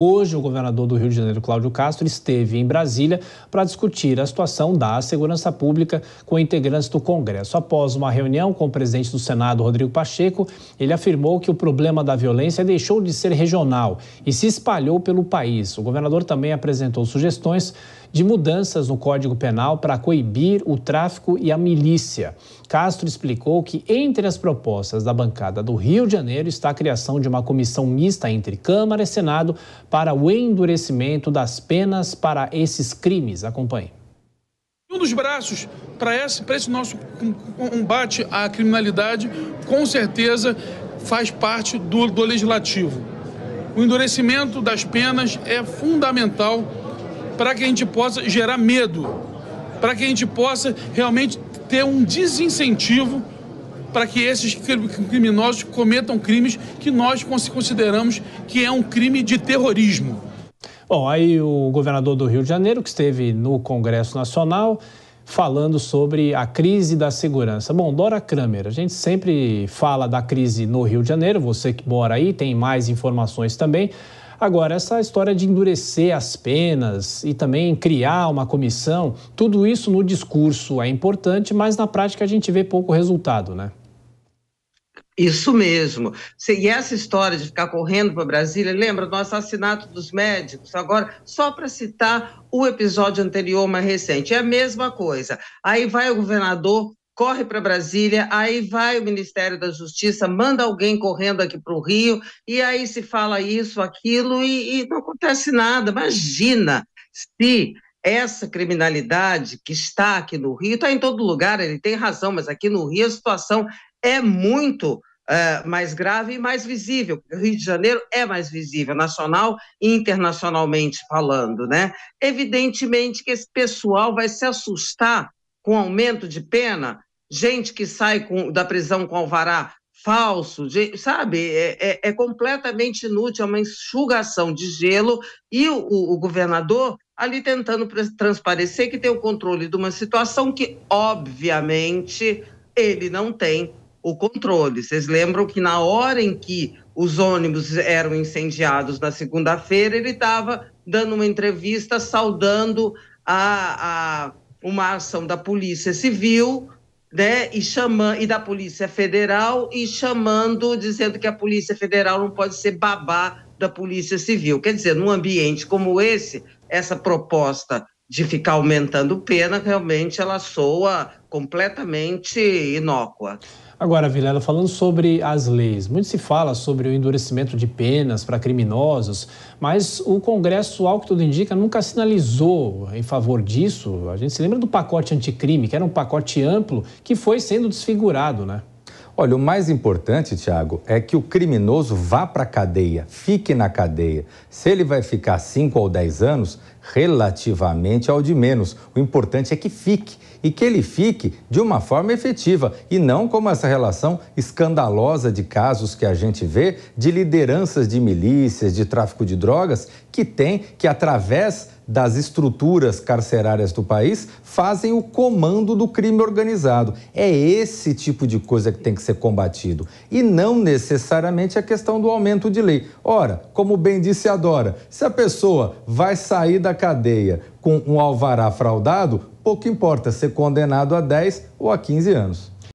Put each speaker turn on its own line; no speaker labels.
Hoje, o governador do Rio de Janeiro, Cláudio Castro, esteve em Brasília para discutir a situação da segurança pública com integrantes do Congresso. Após uma reunião com o presidente do Senado, Rodrigo Pacheco, ele afirmou que o problema da violência deixou de ser regional e se espalhou pelo país. O governador também apresentou sugestões de mudanças no Código Penal para coibir o tráfico e a milícia. Castro explicou que entre as propostas da bancada do Rio de Janeiro está a criação de uma comissão mista entre Câmara e Senado para o endurecimento das penas para esses crimes. Acompanhe.
Um dos braços para esse, esse nosso combate à criminalidade, com certeza, faz parte do, do legislativo. O endurecimento das penas é fundamental para que a gente possa gerar medo, para que a gente possa realmente ter um desincentivo para que esses criminosos cometam crimes que nós consideramos que é um crime de terrorismo.
Bom, aí o governador do Rio de Janeiro, que esteve no Congresso Nacional, falando sobre a crise da segurança. Bom, Dora Kramer, a gente sempre fala da crise no Rio de Janeiro, você que mora aí tem mais informações também. Agora, essa história de endurecer as penas e também criar uma comissão, tudo isso no
discurso é importante, mas na prática a gente vê pouco resultado, né? Isso mesmo. E essa história de ficar correndo para Brasília, lembra do assassinato dos médicos? Agora, só para citar o episódio anterior, mais recente, é a mesma coisa. Aí vai o governador, corre para Brasília, aí vai o Ministério da Justiça, manda alguém correndo aqui para o Rio, e aí se fala isso, aquilo, e, e não acontece nada. Imagina se essa criminalidade que está aqui no Rio, está em todo lugar, ele tem razão, mas aqui no Rio a situação é muito é, mais grave e mais visível. O Rio de Janeiro é mais visível, nacional e internacionalmente falando, né? Evidentemente que esse pessoal vai se assustar com aumento de pena, gente que sai com, da prisão com alvará falso, de, sabe? É, é, é, completamente inútil, é uma enxugação de gelo e o, o governador ali tentando transparecer que tem o controle de uma situação que, obviamente, ele não tem o controle. Vocês lembram que na hora em que os ônibus eram incendiados na segunda-feira, ele estava dando uma entrevista saudando a, a, uma ação da Polícia Civil né, e, chama, e da Polícia Federal e chamando, dizendo que a Polícia Federal não pode ser babá da Polícia Civil. Quer dizer, num ambiente como esse, essa proposta de ficar aumentando pena, realmente ela soa completamente inócua.
Agora, Vilela, falando sobre as leis, muito se fala sobre o endurecimento de penas para criminosos, mas o Congresso, ao que tudo indica, nunca sinalizou em favor disso. A gente se lembra do pacote anticrime, que era um pacote amplo, que foi sendo desfigurado, né? Olha, o mais
importante, Tiago, é que o criminoso vá para a cadeia, fique na cadeia. Se ele vai ficar 5 ou 10 anos, relativamente ao de menos. O importante é que fique e que ele fique de uma forma efetiva e não como essa relação escandalosa de casos que a gente vê de lideranças de milícias, de tráfico de drogas, que tem que através das estruturas carcerárias do país fazem o comando do crime organizado. É esse tipo de coisa que tem que ser combatido e não necessariamente a questão do aumento de lei. Ora, como bem disse a Dora, se a pessoa vai sair da cadeia com um alvará fraudado, pouco importa ser condenado a 10 ou a 15 anos.